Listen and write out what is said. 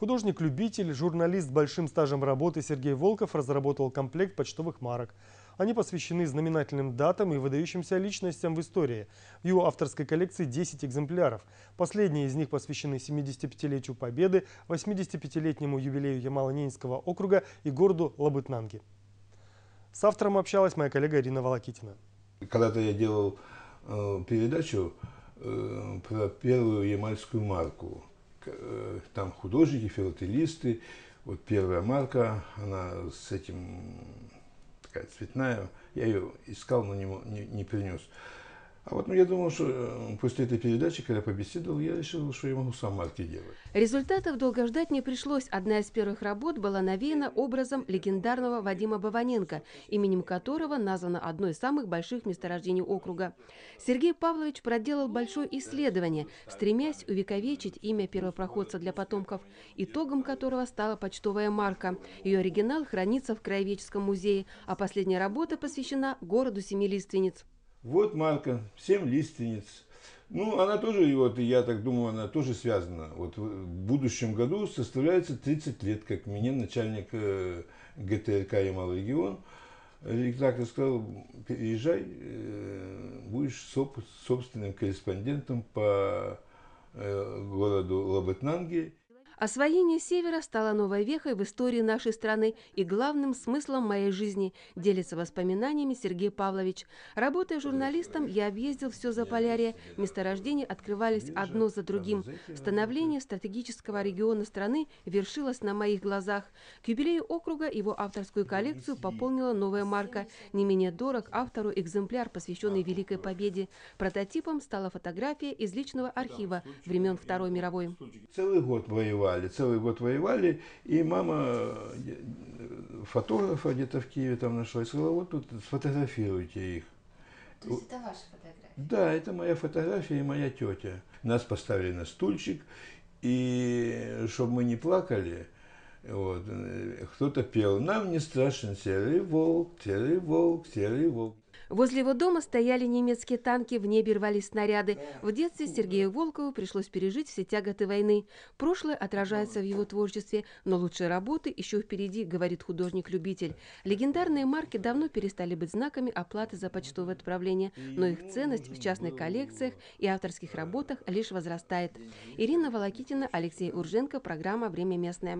Художник-любитель, журналист с большим стажем работы Сергей Волков разработал комплект почтовых марок. Они посвящены знаменательным датам и выдающимся личностям в истории. В его авторской коллекции 10 экземпляров. Последние из них посвящены 75-летию Победы, 85-летнему юбилею ямало ненецкого округа и городу Лабытнанги. С автором общалась моя коллега Ирина Волокитина. Когда-то я делал э, передачу э, про первую ямальскую марку. Э, там художники, филателисты. Вот первая марка, она с этим такая цветная. Я ее искал, но не, не, не принес. А вот ну, я думал, что э, после этой передачи, когда побеседовал, я решил, что я могу сам марки делать. Результатов долго ждать не пришлось. Одна из первых работ была навеяна образом легендарного Вадима Баваненко, именем которого названо одно из самых больших месторождений округа. Сергей Павлович проделал большое исследование, стремясь увековечить имя первопроходца для потомков, итогом которого стала почтовая марка. Ее оригинал хранится в Краеведческом музее, а последняя работа посвящена городу Семилиственниц. Вот марка, 7 лиственниц. Ну, она тоже, и вот я так думаю, она тоже связана. Вот в будущем году составляется 30 лет, как мне начальник э, ГТРК Ямал-регион редактор э, сказал, переезжай, э, будешь собственным корреспондентом по городу Лабытнанге. Освоение Севера стало новой вехой в истории нашей страны и главным смыслом моей жизни, делится воспоминаниями Сергей Павлович. Работая журналистом, я объездил все Заполярье, месторождения открывались одно за другим. Становление стратегического региона страны вершилось на моих глазах. К юбилею округа его авторскую коллекцию пополнила новая марка. Не менее дорог автору экземпляр, посвященный Великой Победе. Прототипом стала фотография из личного архива времен Второй мировой. Целый год воевал воевали, целый год воевали, и мама э, фотографа где-то в Киеве там нашла сказала, вот тут сфотографируйте их. То есть это ваша фотография? Да, это моя фотография и моя тетя. Нас поставили на стульчик, и чтобы мы не плакали, вот, э, кто-то пел, нам не страшен серый волк, серый волк, серый волк. Возле его дома стояли немецкие танки, в небе рвались снаряды. В детстве Сергею Волкову пришлось пережить все тяготы войны. Прошлое отражается в его творчестве, но лучшие работы еще впереди, говорит художник-любитель. Легендарные марки давно перестали быть знаками оплаты за почтовое отправление, но их ценность в частных коллекциях и авторских работах лишь возрастает. Ирина Волокитина, Алексей Урженко, программа «Время местное».